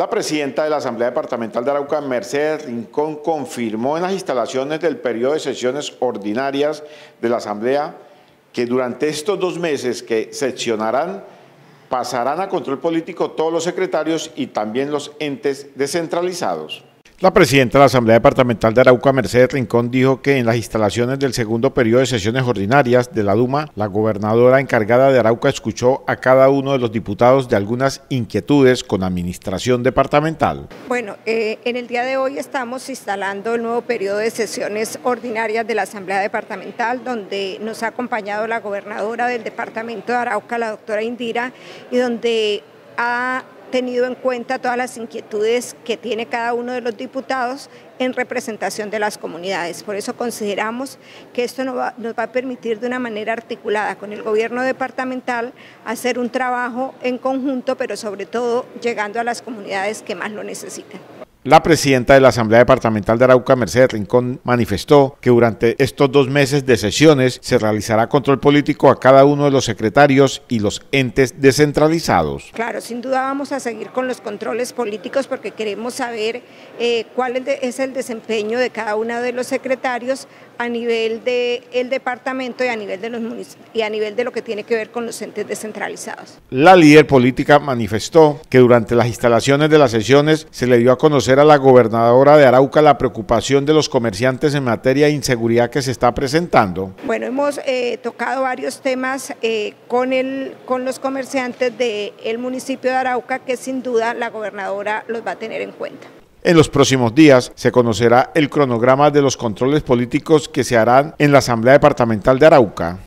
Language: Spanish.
La presidenta de la Asamblea Departamental de Arauca, Mercedes Rincón, confirmó en las instalaciones del periodo de sesiones ordinarias de la Asamblea que durante estos dos meses que seccionarán pasarán a control político todos los secretarios y también los entes descentralizados. La presidenta de la Asamblea Departamental de Arauca, Mercedes Rincón, dijo que en las instalaciones del segundo periodo de sesiones ordinarias de la Duma, la gobernadora encargada de Arauca escuchó a cada uno de los diputados de algunas inquietudes con administración departamental. Bueno, eh, en el día de hoy estamos instalando el nuevo periodo de sesiones ordinarias de la Asamblea Departamental, donde nos ha acompañado la gobernadora del departamento de Arauca, la doctora Indira, y donde ha tenido en cuenta todas las inquietudes que tiene cada uno de los diputados en representación de las comunidades. Por eso consideramos que esto nos va, a permitir de una manera articulada con el gobierno departamental hacer un trabajo en conjunto, pero sobre todo llegando a las comunidades que más lo necesitan. La presidenta de la Asamblea Departamental de Arauca, Mercedes Rincón, manifestó que durante estos dos meses de sesiones se realizará control político a cada uno de los secretarios y los entes descentralizados. Claro, sin duda vamos a seguir con los controles políticos porque queremos saber eh, cuál es el desempeño de cada uno de los secretarios a nivel del departamento y a nivel de los y a nivel de lo que tiene que ver con los entes descentralizados. La líder política manifestó que durante las instalaciones de las sesiones se le dio a conocer a la gobernadora de Arauca la preocupación de los comerciantes en materia de inseguridad que se está presentando. Bueno, hemos eh, tocado varios temas eh, con, con los comerciantes del municipio de Arauca que sin duda la gobernadora los va a tener en cuenta. En los próximos días se conocerá el cronograma de los controles políticos que se harán en la Asamblea Departamental de Arauca.